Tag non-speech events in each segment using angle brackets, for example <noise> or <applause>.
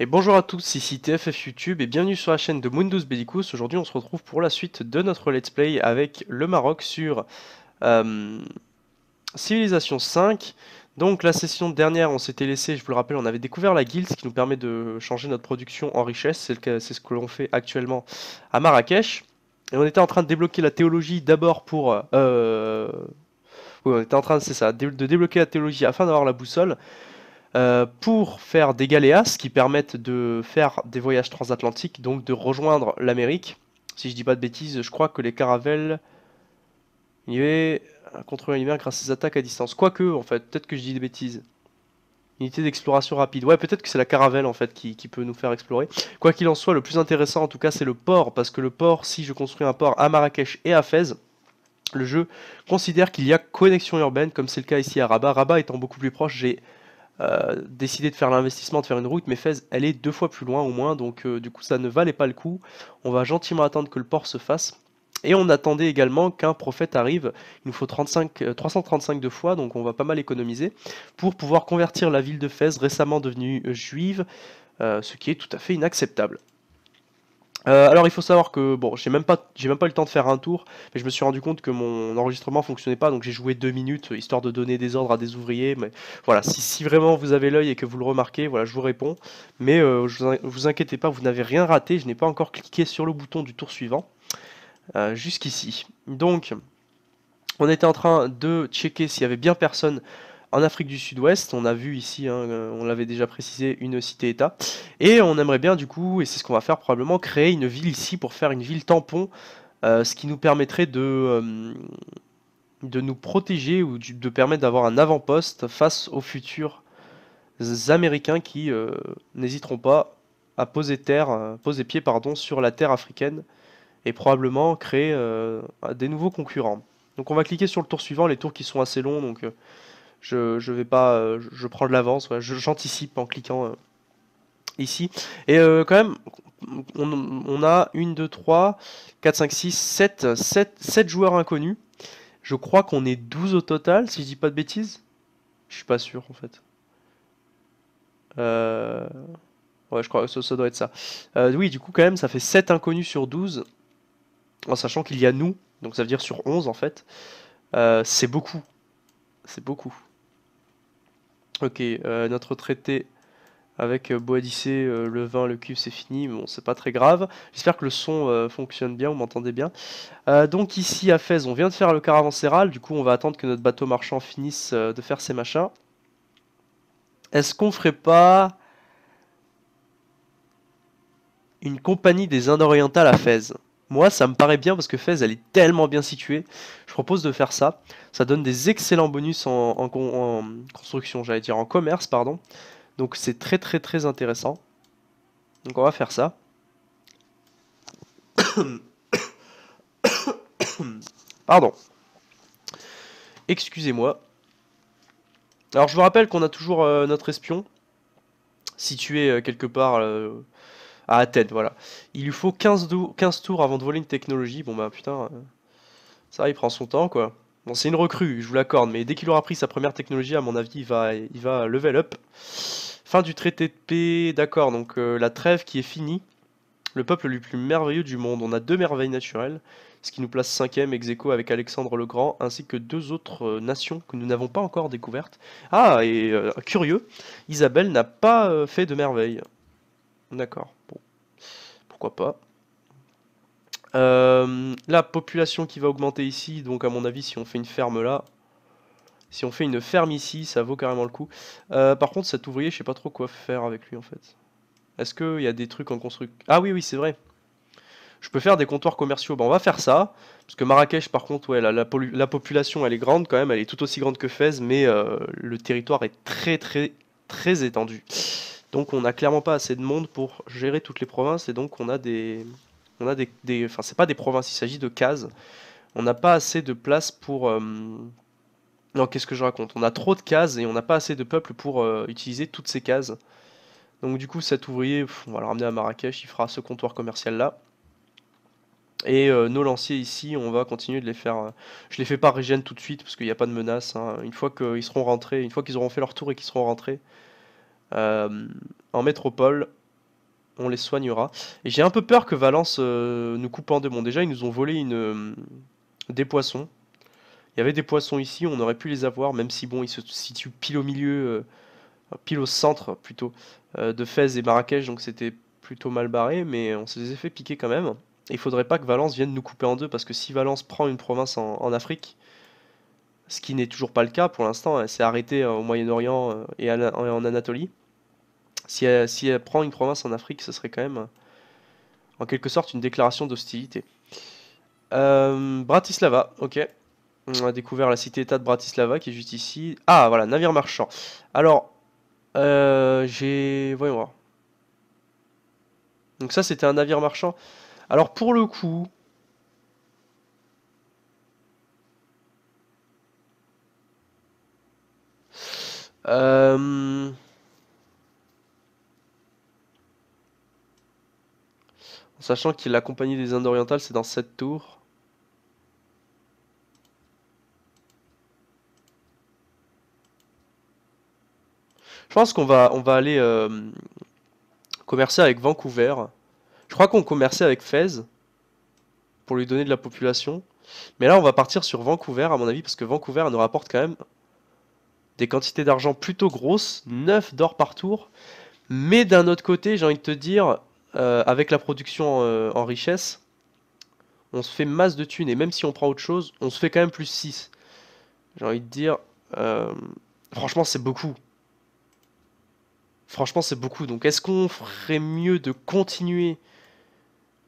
Et bonjour à tous, ici TFF YouTube et bienvenue sur la chaîne de Mundus Bellicus. Aujourd'hui on se retrouve pour la suite de notre let's play avec le Maroc sur euh, Civilisation 5. Donc la session dernière on s'était laissé, je vous le rappelle, on avait découvert la guilde, ce qui nous permet de changer notre production en richesse, c'est ce que l'on fait actuellement à Marrakech. Et on était en train de débloquer la théologie d'abord pour... Euh, oui on était en train, c'est ça, de débloquer la théologie afin d'avoir la boussole. Euh, pour faire des galéas qui permettent de faire des voyages transatlantiques, donc de rejoindre l'Amérique. Si je dis pas de bêtises, je crois que les caravelles est contre lumière grâce à ses attaques à distance. Quoique, en fait, peut-être que je dis des bêtises. Unité d'exploration rapide. Ouais, peut-être que c'est la caravelle en fait qui, qui, peut nous faire explorer. Quoi qu'il en soit, le plus intéressant en tout cas, c'est le port. Parce que le port, si je construis un port à Marrakech et à Fès, le jeu considère qu'il y a connexion urbaine, comme c'est le cas ici à Rabat. Rabat étant beaucoup plus proche, j'ai euh, décider de faire l'investissement, de faire une route, mais Fez, elle est deux fois plus loin au moins, donc euh, du coup ça ne valait pas le coup. On va gentiment attendre que le port se fasse. Et on attendait également qu'un prophète arrive, il nous faut 35, 335 euh, de fois, donc on va pas mal économiser, pour pouvoir convertir la ville de Fès, récemment devenue juive, ce qui est tout à fait inacceptable. Euh, alors il faut savoir que bon j'ai même pas j'ai même pas eu le temps de faire un tour mais je me suis rendu compte que mon enregistrement fonctionnait pas donc j'ai joué deux minutes histoire de donner des ordres à des ouvriers mais voilà si, vraiment vous avez l'œil et que vous le remarquez voilà je vous réponds mais euh, vous, inquiétez pas vous n'avez rien raté je n'ai pas encore cliqué sur le bouton du tour suivant euh, jusqu'ici donc on était en train de checker s'il y avait bien personne en Afrique du Sud-Ouest. On a vu ici, hein, euh, on l'avait déjà précisé, une cité-État. Et on aimerait bien, du coup, et c'est ce qu'on va faire probablement, créer une ville ici pour faire une ville tampon, euh, ce qui nous permettrait de, euh, de nous protéger ou de permettre d'avoir un avant-poste face aux futurs Américains qui n'hésiteront pas à poser, terre, poser pied pardon, sur la terre africaine et probablement créer des nouveaux concurrents. Donc on va cliquer sur le tour suivant, les tours qui sont assez longs, donc je, vais pas, euh, je prends de l'avance, ouais, j'anticipe en cliquant euh, ici. Et euh, quand même, on, a 1, 2, 3, 4, 5, 6, 7, 7, 7 joueurs inconnus. Je crois qu'on est 12 au total, si je dis pas de bêtises. Je suis pas sûr en fait. Ouais, je crois que ça, doit être ça. oui, du coup, quand même, ça fait 7 inconnus sur 12. En sachant qu'il y a nous, donc ça veut dire sur 11 en fait. c'est beaucoup. C'est beaucoup. Ok, euh, notre traité avec euh, Boadice, euh, le vin, le cube, c'est fini. Bon, c'est pas très grave. J'espère que le son fonctionne bien, vous m'entendez bien. donc ici à Fès, on vient de faire le caravanséral. Du coup, on va attendre que notre bateau marchand finisse de faire ses machins. Est-ce qu'on ferait pas une compagnie des Indes orientales à Fès moi, ça me paraît bien parce que Fez, elle est tellement bien située. Je propose de faire ça. Ça donne des excellents bonus en, construction, j'allais dire en commerce, pardon. Donc c'est très très très intéressant. Donc on va faire ça. <coughs> pardon. Excusez-moi. Alors je vous rappelle qu'on a toujours euh, notre espion situé euh, quelque part euh, à tête, voilà. Il lui faut 15, tours avant de voler une technologie. Bon bah putain, euh, ça il prend son temps quoi. Bon, c'est une recrue, je vous l'accorde, mais dès qu'il aura pris sa première technologie, à mon avis, il va, il va level up. Fin du traité de paix, d'accord, donc euh, la trêve qui est finie. Le peuple le plus merveilleux du monde. On a deux merveilles naturelles, ce qui nous place cinquième ex avec Alexandre le Grand, ainsi que deux autres euh, nations que nous n'avons pas encore découvertes. Ah, et curieux, Isabelle n'a pas fait de merveille. D'accord, bon. Pourquoi pas. Euh, la population qui va augmenter ici, donc à mon avis, si on fait une ferme là, si on fait une ferme ici, ça vaut carrément le coup. Euh, par contre, cet ouvrier, je sais pas trop quoi faire avec lui en fait. Est-ce qu'il y a des trucs en construction Ah oui, oui, c'est vrai. Je peux faire des comptoirs commerciaux. bon on va faire ça. Parce que Marrakech, par contre, ouais, la, la population, elle est grande quand même. Elle est tout aussi grande que Fès, mais euh, le territoire est très, très, très étendu. Donc on n'a clairement pas assez de monde pour gérer toutes les provinces et donc on a des, on a des, enfin c'est pas des provinces, il s'agit de cases. On n'a pas assez de place pour. Euh, non, qu'est-ce que je raconte On a trop de cases et on n'a pas assez de peuple pour euh, utiliser toutes ces cases. Donc du coup cet ouvrier, on va le ramener à Marrakech, il fera ce comptoir commercial là. Et euh, nos lanciers ici, on va continuer de les faire. je les fais pas régène tout de suite parce qu'il n'y a pas de menace. Hein. Une fois qu'ils seront rentrés, une fois qu'ils auront fait leur tour et qu'ils seront rentrés, euh, en métropole, on les soignera. Et j'ai un peu peur que Valence euh, nous coupe en deux. Bon, déjà, ils nous ont volé une, euh, des poissons. Il y avait des poissons ici, on aurait pu les avoir, même si bon, ils se situent pile au milieu, pile au centre plutôt, de Fès et Marrakech, donc c'était plutôt mal barré, mais on se les a fait piquer quand même. il faudrait pas que Valence vienne nous couper en deux, parce que si Valence prend une province en Afrique, ce qui n'est toujours pas le cas pour l'instant. Elle hein, s'est arrêtée euh, au Moyen-Orient euh, et en Anatolie. Euh, si elle, prend une province en Afrique, ce serait quand même, en quelque sorte, une déclaration d'hostilité. Bratislava, ok. On a découvert la cité-état de Bratislava qui est juste ici. Ah, voilà, navire marchand. Alors, j'ai... Voyons voir. Donc ça, c'était un navire marchand. Alors, pour le coup, Euh, sachant qu'il la compagnie des Indes orientales, c'est dans cette tour. Je pense qu'on va, on va aller euh, commercer avec Vancouver. Je crois qu'on commerçait avec Fez pour lui donner de la population. Mais là, on va partir sur Vancouver, à mon avis, parce que Vancouver nous rapporte quand même des quantités d'argent plutôt grosses, 9 d'or par tour. Mais d'un autre côté, j'ai envie de te dire, euh, avec la production euh, en, richesse, on se fait masse de thunes. Et même si on prend autre chose, on se fait quand même plus 6. J'ai envie de dire, euh, franchement, c'est beaucoup. Franchement, c'est beaucoup. Donc, est-ce qu'on ferait mieux de continuer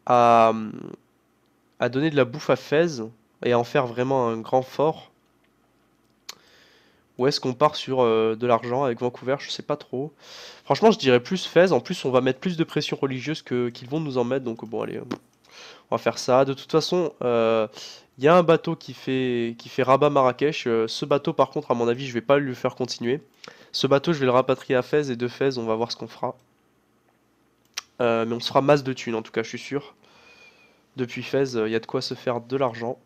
à, à donner de la bouffe à Fez et à en faire vraiment un grand fort ou est-ce qu'on part sur euh, de l'argent avec Vancouver Je sais pas trop. Franchement, je dirais plus Fez. En plus, on va mettre plus de pression religieuse qu'ils vont nous en mettre. Donc bon, allez, euh, on va faire ça. De toute façon, il euh, y a un bateau qui fait, qui fait Rabat Marrakech. ce bateau, par contre, à mon avis, je vais pas le faire continuer. Ce bateau, je vais le rapatrier à Fez. Et de Fez, on va voir ce qu'on fera. mais on se fera masse de thunes, en tout cas, je suis sûr. Depuis Fez, il y a de quoi se faire de l'argent.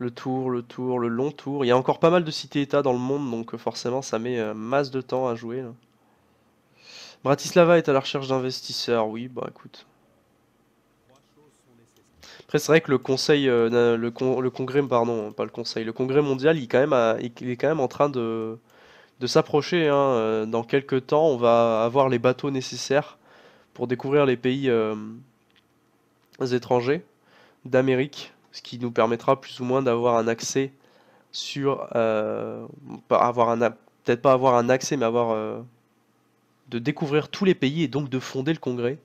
Le tour, le tour, le long tour. Il y a encore pas mal de cités-états dans le monde, donc euh, forcément ça met euh, masse de temps à jouer. Bratislava est à la recherche d'investisseurs, oui, bah écoute. Après c'est vrai que le conseil, euh, le, le, congrès, pardon, pas le conseil, le congrès mondial, il, est quand même, est quand même en train de, de s'approcher. Hein, dans quelques temps, on va avoir les bateaux nécessaires pour découvrir les pays étrangers d'Amérique ce qui nous permettra plus ou moins d'avoir un accès sur euh, avoir un peut-être pas avoir un accès mais avoir euh, de découvrir tous les pays et donc de fonder le congrès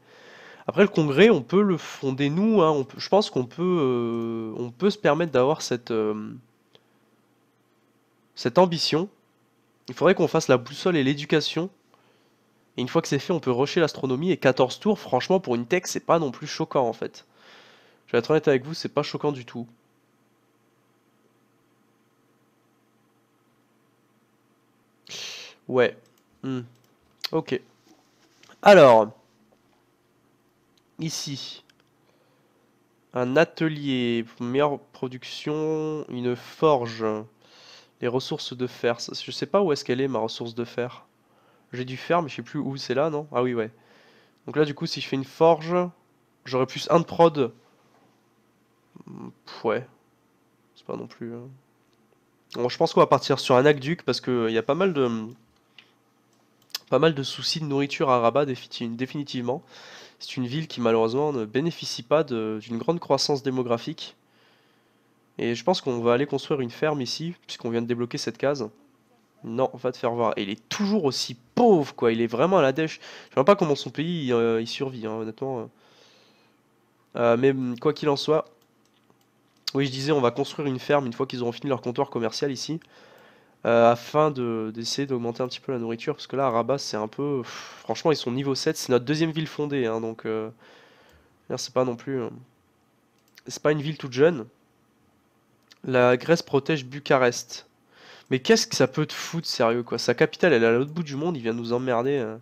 après le congrès on peut le fonder nous hein, on je pense qu'on peut euh, on peut se permettre d'avoir cette cette ambition il faudrait qu'on fasse la boussole et l'éducation et une fois que c'est fait on peut rusher l'astronomie et 14 tours franchement pour une tech c'est pas non plus choquant en fait vais être honnête avec vous, c'est pas choquant du tout. Ouais. Hmm. Ok. Alors, ici, un atelier, meilleure production, une forge, les ressources de fer. Je sais pas où est-ce qu'elle est ma ressource de fer. J'ai du fer, mais je sais plus où c'est là, non Ah oui, ouais. Donc là, du coup, si je fais une forge, j'aurai plus un de prod Ouais. C'est pas non plus. Hein. je pense qu'on va partir sur un aqueduc parce qu'il euh, y a pas mal de. Mm, pas mal de soucis de nourriture à Rabat, définitivement. C'est une ville qui malheureusement ne bénéficie pas d'une grande croissance démographique. Et je pense qu'on va aller construire une ferme ici, puisqu'on vient de débloquer cette case. Non, on va te faire voir. il est toujours aussi pauvre, quoi. Il est vraiment à la dèche. Je vois pas comment son pays euh, il survit, hein, honnêtement. Euh. mais mm, quoi qu'il en soit, oui, je disais, on va construire une ferme une fois qu'ils auront fini leur comptoir commercial ici, euh, afin d'essayer d'augmenter un petit peu la nourriture, parce que là, Rabat, c'est un peu... franchement, ils sont niveau 7, c'est notre deuxième ville fondée, hein, donc... Euh, c'est pas non plus... Euh, c'est pas une ville toute jeune. La Grèce protège Bucarest. Mais qu'est-ce que ça peut te foutre, sérieux, quoi Sa capitale, elle est à l'autre bout du monde, il vient nous emmerder.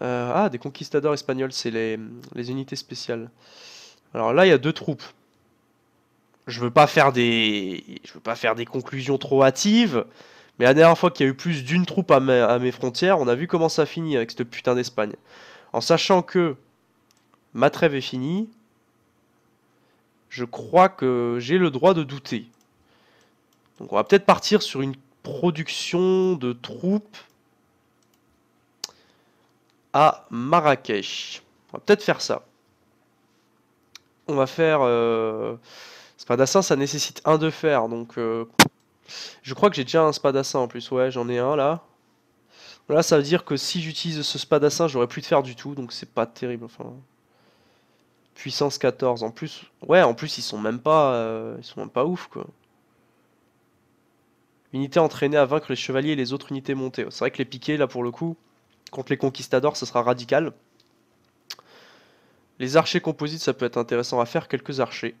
ah, des conquistadors espagnols, c'est les, les unités spéciales. Alors là, il y a deux troupes. Je veux pas faire des, je veux pas faire des conclusions trop hâtives, mais la dernière fois qu'il y a eu plus d'une troupe à, à mes frontières, on a vu comment ça finit avec cette putain d'Espagne. En sachant que ma trêve est finie, je crois que j'ai le droit de douter. Donc on va peut-être partir sur une production de troupes à Marrakech. On va peut-être faire ça on va faire. Euh, spadassin, ça nécessite un de fer, donc. Euh, je crois que j'ai déjà un spadassin en plus, ouais, j'en ai un là. Là, ça veut dire que si j'utilise ce spadassin, j'aurai plus de fer du tout, donc c'est pas terrible. Enfin, puissance 14. En plus, ouais, en plus ils sont même pas, euh, ils sont même pas ouf quoi. Unité entraînée à vaincre les chevaliers et les autres unités montées. C'est vrai que les piquets là pour le coup, contre les conquistadors, ce sera radical. Les archers composites, ça peut être intéressant à faire, quelques archers.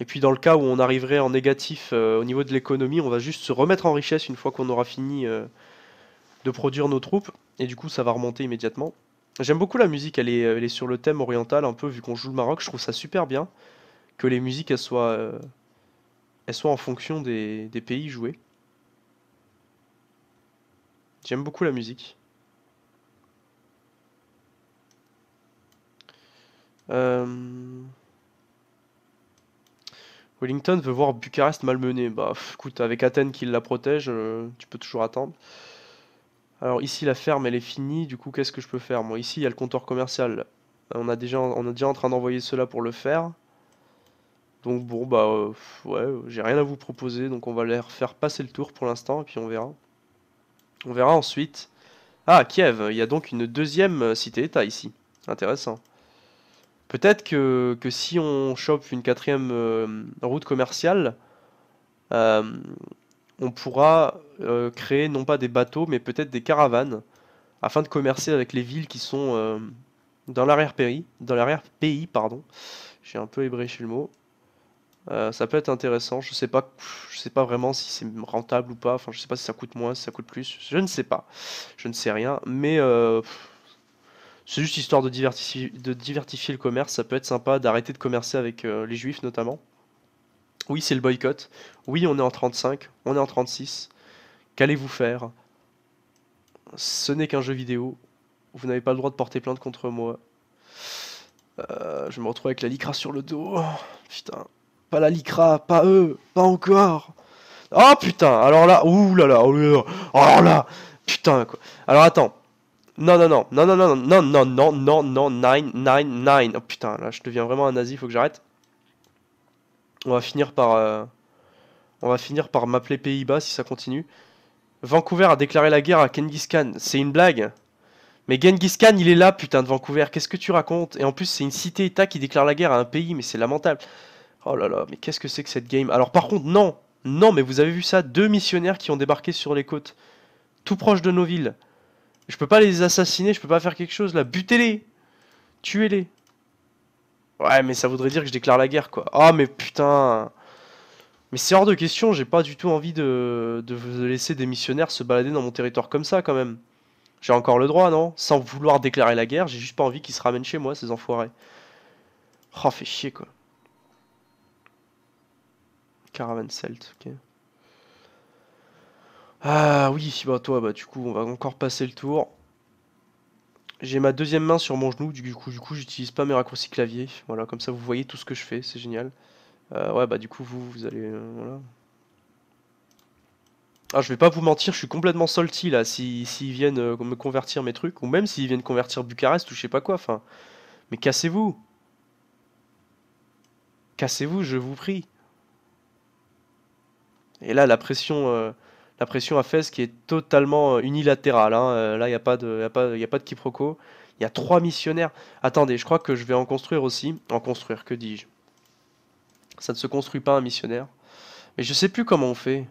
Et puis dans le cas où on arriverait en négatif euh, au niveau de l'économie, on va juste se remettre en richesse une fois qu'on aura fini euh, de produire nos troupes. Et du coup, ça va remonter immédiatement. J'aime beaucoup la musique, euh, elle est, sur le thème oriental un peu, vu qu'on joue le Maroc. Je trouve ça super bien que les musiques, soient, en fonction des pays joués. J'aime beaucoup la musique. Euh, Wellington veut voir Bucarest malmené. Bah écoute, avec Athènes qui la protège, euh, tu peux toujours attendre. Alors ici la ferme elle est finie, du coup qu'est-ce que je peux faire Moi ici il y a le compteur commercial. On a déjà on est déjà en train d'envoyer cela pour le faire. Donc bon bah euh, ouais, j'ai rien à vous proposer, donc on va leur faire passer le tour pour l'instant et puis on verra. On verra ensuite. Ah Kiev, il y a donc une deuxième cité-état ici. Intéressant. Peut-être que, si on chope une quatrième euh, route commerciale, euh, on pourra euh, créer non pas des bateaux, mais peut-être des caravanes, afin de commercer avec les villes qui sont dans l'arrière-pays. Dans l'arrière-pays, pardon. J'ai un peu ébréché le mot. ça peut être intéressant. Je sais pas, je sais pas vraiment si c'est rentable ou pas. Enfin, je sais pas si ça coûte moins, si ça coûte plus. Je ne sais pas. Je ne sais rien. Mais c'est juste histoire de, divertifier, diversifier le commerce, ça peut être sympa d'arrêter de commercer avec euh, les juifs notamment. Oui, c'est le boycott. Oui, on est en 35, on est en 36. Qu'allez-vous faire Ce n'est qu'un jeu vidéo. Vous n'avez pas le droit de porter plainte contre moi. Euh, je me retrouve avec la licra sur le dos. Putain. Pas la licra, pas eux, pas encore. Oh putain, alors là, ouh là là, oh là, là, putain quoi. Alors attends, non, non, non, non, non, non, non, non, non, non, non, nine Oh putain, là, je deviens vraiment un nazi, faut que j'arrête. On va finir par... Euh, on va finir par m'appeler Pays-Bas si ça continue. Vancouver a déclaré la guerre à Genghis Khan. C'est une blague Mais Genghis Khan, il est là, putain, de Vancouver. Qu'est-ce que tu racontes Et en plus, c'est une cité-État qui déclare la guerre à un pays, mais c'est lamentable. Oh là là, mais qu'est-ce que c'est que cette game Alors par contre, non Non, mais vous avez vu ça Deux missionnaires qui ont débarqué sur les côtes, tout proche de nos villes. Je peux pas les assassiner, je peux pas faire quelque chose là. Butez-les Tuez-les Ouais, mais ça voudrait dire que je déclare la guerre, quoi. oh, mais putain Mais c'est hors de question, j'ai pas du tout envie de, de laisser des missionnaires se balader dans mon territoire comme ça, quand même. J'ai encore le droit, non Sans vouloir déclarer la guerre, j'ai juste pas envie qu'ils se ramènent chez moi, ces enfoirés. Oh, fait chier, quoi. Caravan Celt, ok. Ah oui, bah toi, bah du coup, on va encore passer le tour. J'ai ma deuxième main sur mon genou, du coup, du coup, j'utilise pas mes raccourcis clavier. Voilà, comme ça, vous voyez tout ce que je fais, c'est génial. Euh, ouais, bah du coup, vous, vous allez... Euh, ah, je vais pas vous mentir, je suis complètement salty là, s'ils si, viennent euh, me convertir mes trucs, ou même s'ils viennent convertir Bucarest ou je sais pas quoi, enfin... Mais cassez-vous Cassez-vous, je vous prie Et là, la pression la pression à Fès qui est totalement euh, unilatérale. Hein. Euh, là, il n'y a, pas de, a, a pas de quiproquo. Il y a trois missionnaires. Attendez, je crois que je vais en construire aussi. En construire, que dis-je Ça ne se construit pas un missionnaire. Mais je sais plus comment on fait.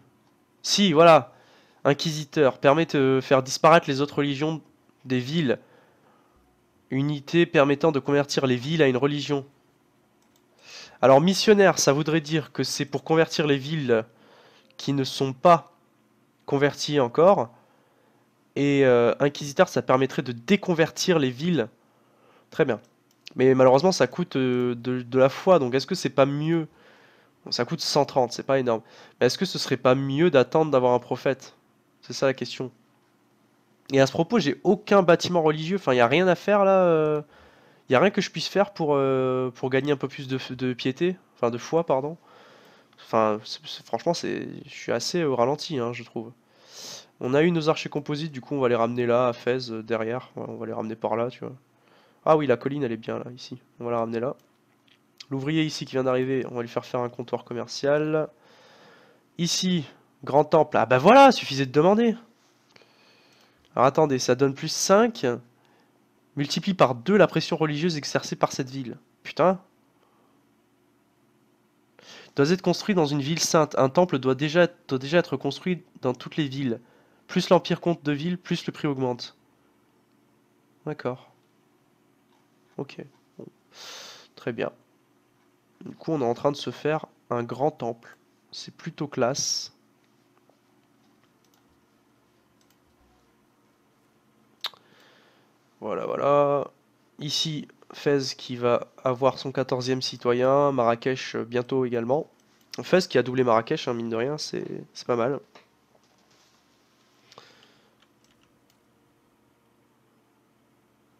Si, voilà. Inquisiteur, permet de faire disparaître les autres religions des villes. Unité permettant de convertir les villes à une religion. Alors missionnaire, ça voudrait dire que c'est pour convertir les villes qui ne sont pas converti encore. Et euh, Inquisiteur, ça permettrait de déconvertir les villes. Très bien. Mais malheureusement, ça coûte euh, de, la foi. Donc est-ce que c'est pas mieux Ça coûte 130, c'est pas énorme. Mais est-ce que ce serait pas mieux d'attendre d'avoir un prophète C'est ça la question. Et à ce propos, j'ai aucun bâtiment religieux. Enfin, il n'y a rien à faire là. Euh. Il a rien que je puisse faire pour, pour gagner un peu plus de, de piété. Enfin, de foi, pardon. Enfin, franchement, c'est, je suis assez euh, ralenti, hein, je trouve. On a eu nos archers composites, du coup, on va les ramener là, à Fès, euh, derrière. on va les ramener par là, tu vois. Ah oui, la colline, elle est bien là, ici. On va la ramener là. L'ouvrier ici qui vient d'arriver, on va lui faire faire un comptoir commercial. Ici, grand temple. Ah bah voilà, suffisait de demander. Alors attendez, ça donne plus 5. Multiplie par 2 la pression religieuse exercée par cette ville. Putain, doit être construit dans une ville sainte. Un temple doit déjà, déjà être construit dans toutes les villes. Plus l'Empire compte de villes, plus le prix augmente. D'accord. Ok. Très bien. Du coup, on est en train de se faire un grand temple. C'est plutôt classe. Voilà, voilà. Ici, Fez qui va avoir son 14e citoyen, Marrakech euh, bientôt également. Fez qui a doublé Marrakech, hein, mine de rien, c'est pas mal.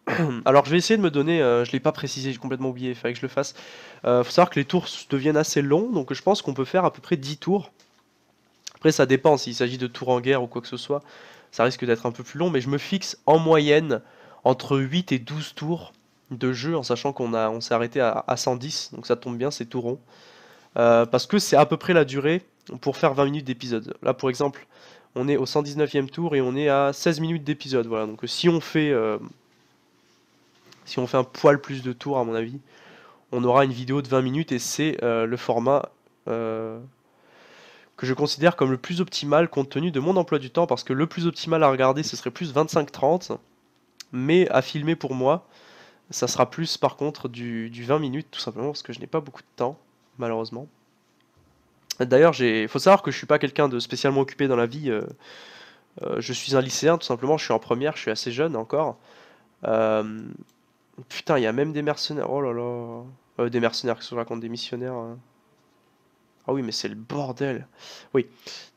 <clears throat> Alors je vais essayer de me donner, je euh, je l'ai pas précisé, j'ai complètement oublié, il fallait que je le fasse. Il euh, faut savoir que les tours deviennent assez longs, donc je pense qu'on peut faire à peu près 10 tours. Après ça dépend, s'il s'agit de tours en guerre ou quoi que ce soit, ça risque d'être un peu plus long, mais je me fixe en moyenne entre 8 et 12 tours de jeu en sachant qu'on a on s'est arrêté à, 110 donc ça tombe bien c'est tout rond euh, parce que c'est à peu près la durée pour faire 20 minutes d'épisode là pour exemple on est au 119e tour et on est à 16 minutes d'épisode voilà donc si on fait euh, si on fait un poil plus de tours à mon avis on aura une vidéo de 20 minutes et c'est euh, le format que je considère comme le plus optimal compte tenu de mon emploi du temps parce que le plus optimal à regarder ce serait plus 25-30 mais à filmer pour moi ça sera plus par contre du, 20 minutes tout simplement parce que je n'ai pas beaucoup de temps malheureusement. D'ailleurs, il faut savoir que je ne suis pas quelqu'un de spécialement occupé dans la vie. Euh, euh, je suis un lycéen, tout simplement. Je suis en première, je suis assez jeune encore. Euh, putain, il y a même des mercenaires. Oh là là. des mercenaires, qui se racontent, des missionnaires. Hein. Ah oui, mais c'est le bordel. Oui.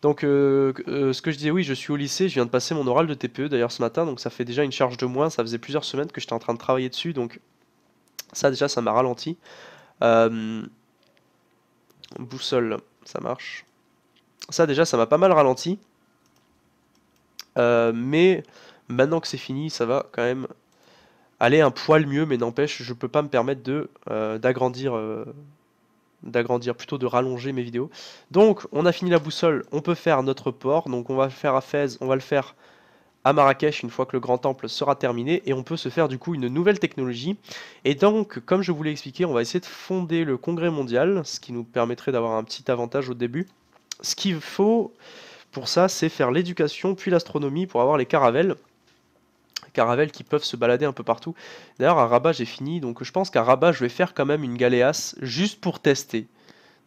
Donc, euh, euh, ce que je disais, oui, je suis au lycée, je viens de passer mon oral de TPE d'ailleurs ce matin, donc ça fait déjà une charge de moins. Ça faisait plusieurs semaines que j'étais en train de travailler dessus, donc ça déjà, ça m'a ralenti. Euh, boussole, ça marche. Ça déjà, ça m'a pas mal ralenti. mais maintenant que c'est fini, ça va quand même aller un poil mieux, mais n'empêche, je peux pas me permettre d'agrandir d'agrandir, plutôt de rallonger mes vidéos. Donc on a fini la boussole, on peut faire notre port, donc on va le faire à Fès, on va le faire à Marrakech une fois que le grand temple sera terminé et on peut se faire du coup une nouvelle technologie. Et donc, comme je vous l'ai expliqué, on va essayer de fonder le congrès mondial, ce qui nous permettrait d'avoir un petit avantage au début. Ce qu'il faut pour ça, c'est faire l'éducation puis l'astronomie pour avoir les caravelles caravelles qui peuvent se balader un peu partout. D'ailleurs, à Rabat, j'ai fini, donc je pense qu'à Rabat, je vais faire quand même une galéasse juste pour tester.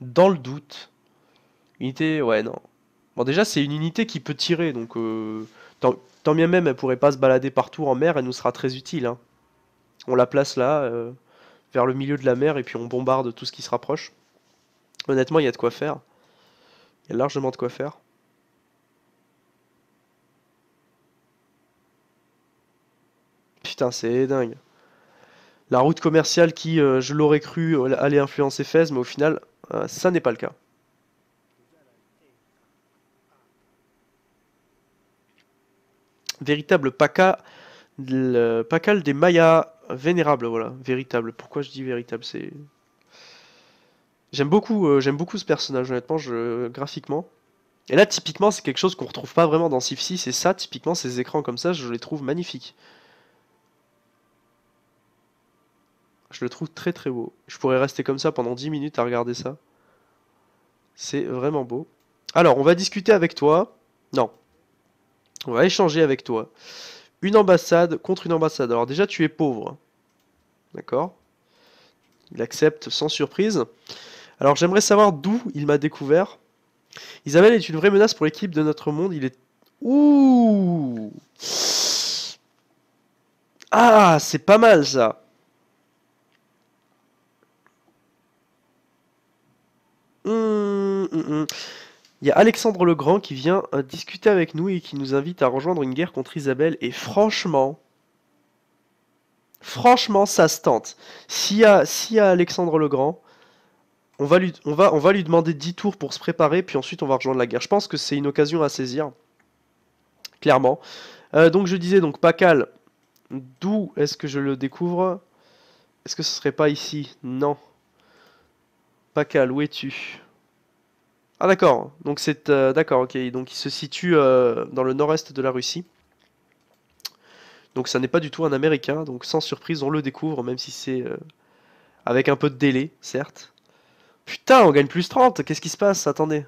Dans le doute. Unité, ouais, non. Bon, déjà, c'est une unité qui peut tirer, donc euh, tant, bien même, elle pourrait pas se balader partout en mer, elle nous sera très utile. Hein. On la place là, euh, vers le milieu de la mer, et puis on bombarde tout ce qui se rapproche. Honnêtement, il y a de quoi faire. Il y a largement de quoi faire. putain, c'est dingue. La route commerciale qui, euh, je l'aurais cru, euh, allait influencer Fez, mais au final, euh, ça n'est pas le cas. Véritable paca, le pacal des Mayas, vénérable, voilà, véritable. Pourquoi je dis véritable, c'est... J'aime beaucoup, j'aime beaucoup ce personnage, honnêtement, graphiquement. Et là, typiquement, c'est quelque chose qu'on retrouve pas vraiment dans Civ 6, et ça, typiquement, ces écrans comme ça, je les trouve magnifiques. Je le trouve très très beau. Je pourrais rester comme ça pendant 10 minutes à regarder ça. C'est vraiment beau. Alors, on va discuter avec toi. Non. On va échanger avec toi. Une ambassade contre une ambassade. Alors déjà, tu es pauvre. D'accord Il accepte sans surprise. Alors j'aimerais savoir d'où il m'a découvert. Isabelle est une vraie menace pour l'équipe de notre monde. Il est... Ouh Ah, c'est pas mal ça Hum, hum, hum. Il y a Alexandre le Grand qui vient euh, discuter avec nous et qui nous invite à rejoindre une guerre contre Isabelle. Et franchement, franchement, ça se tente. S'il y, a, Alexandre le Grand, on va, lui, on, va, on va lui demander 10 tours pour se préparer, puis ensuite on va rejoindre la guerre. Je pense que c'est une occasion à saisir, clairement. Euh, donc je disais, donc Pacal, d'où est-ce que je le découvre Est-ce que ce serait pas ici Non. Pacal, où es-tu Ah d'accord, donc c'est euh, d'accord, ok, donc il se situe euh, dans le nord-est de la Russie. Donc ça n'est pas du tout un Américain, donc sans surprise on le découvre, même si c'est euh, avec un peu de délai, certes. Putain, on gagne plus 30, qu'est-ce qui se passe Attendez.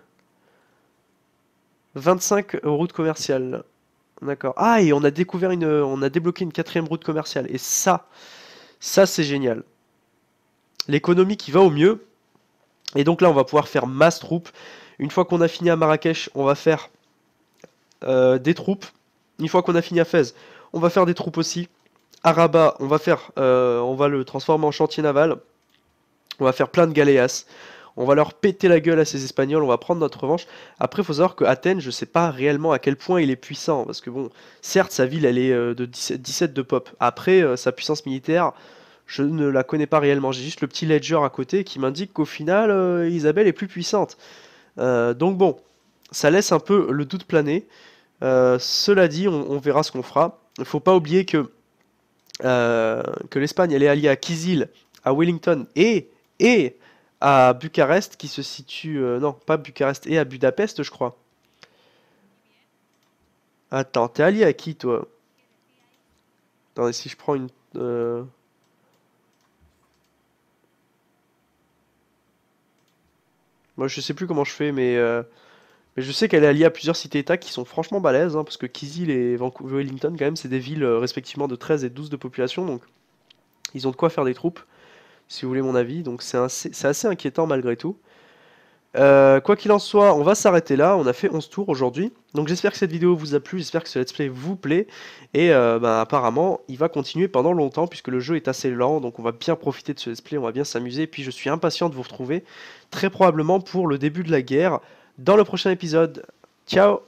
25 routes commerciales. D'accord. Ah, et on a découvert une. On a débloqué une quatrième route commerciale. Et ça, ça c'est génial. L'économie qui va au mieux, et donc là, on va pouvoir faire masse troupes, Une fois qu'on a fini à Marrakech, on va faire euh, des troupes. Une fois qu'on a fini à Fès, on va faire des troupes aussi. À Rabat, on va, faire, euh, on va le transformer en chantier naval. On va faire plein de galéas. On va leur péter la gueule à ces Espagnols, on va prendre notre revanche. Après, il faut savoir que Athènes, je ne sais pas réellement à quel point il est puissant. Parce que bon, certes, sa ville, elle est euh, de 17 de pop. Après, sa puissance militaire, je ne la connais pas réellement. J'ai juste le petit ledger à côté qui m'indique qu'au final, euh, Isabelle est plus puissante. Euh, donc bon, ça laisse un peu le doute planer. Euh, cela dit, on, verra ce qu'on fera. Il ne faut pas oublier que, l'Espagne, elle est alliée à Kizil, à Wellington et, et à Bucarest, qui se situe... non, pas Bucarest, et à Budapest, je crois. Attends, t'es allié à qui, toi Attendez, si je prends une... Moi, je sais plus comment je fais, mais, euh, mais je sais qu'elle est alliée à plusieurs cités-états qui sont franchement balèzes, hein, parce que Kizil et Vancouver Wellington, quand même, c'est des villes euh, respectivement de 13 et 12 de population, donc ils ont de quoi faire des troupes, si vous voulez mon avis. Donc c'est assez inquiétant malgré tout. Euh, quoi qu'il en soit, on va s'arrêter là. On a fait 11 tours aujourd'hui. Donc j'espère que cette vidéo vous a plu, j'espère que ce let's play vous plaît. Et euh, bah, apparemment, il va continuer pendant longtemps puisque le jeu est assez lent. Donc on va bien profiter de ce let's play, on va bien s'amuser. Et puis je suis impatient de vous retrouver très probablement pour le début de la guerre dans le prochain épisode. Ciao